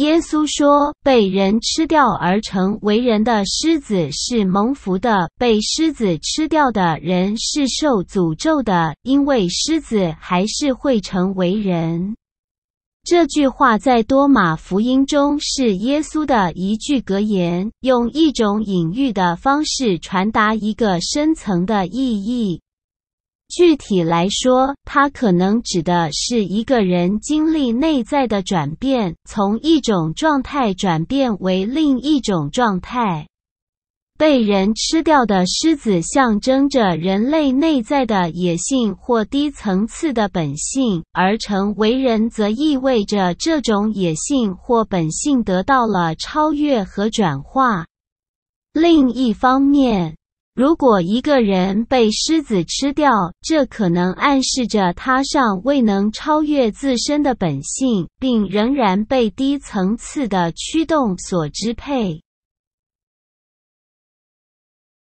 耶稣说：“被人吃掉而成为人的狮子是蒙福的，被狮子吃掉的人是受诅咒的，因为狮子还是会成为人。”这句话在多马福音中是耶稣的一句格言，用一种隐喻的方式传达一个深层的意义。具体来说，它可能指的是一个人经历内在的转变，从一种状态转变为另一种状态。被人吃掉的狮子象征着人类内在的野性或低层次的本性，而成为人则意味着这种野性或本性得到了超越和转化。另一方面，如果一个人被狮子吃掉，这可能暗示着他尚未能超越自身的本性，并仍然被低层次的驱动所支配。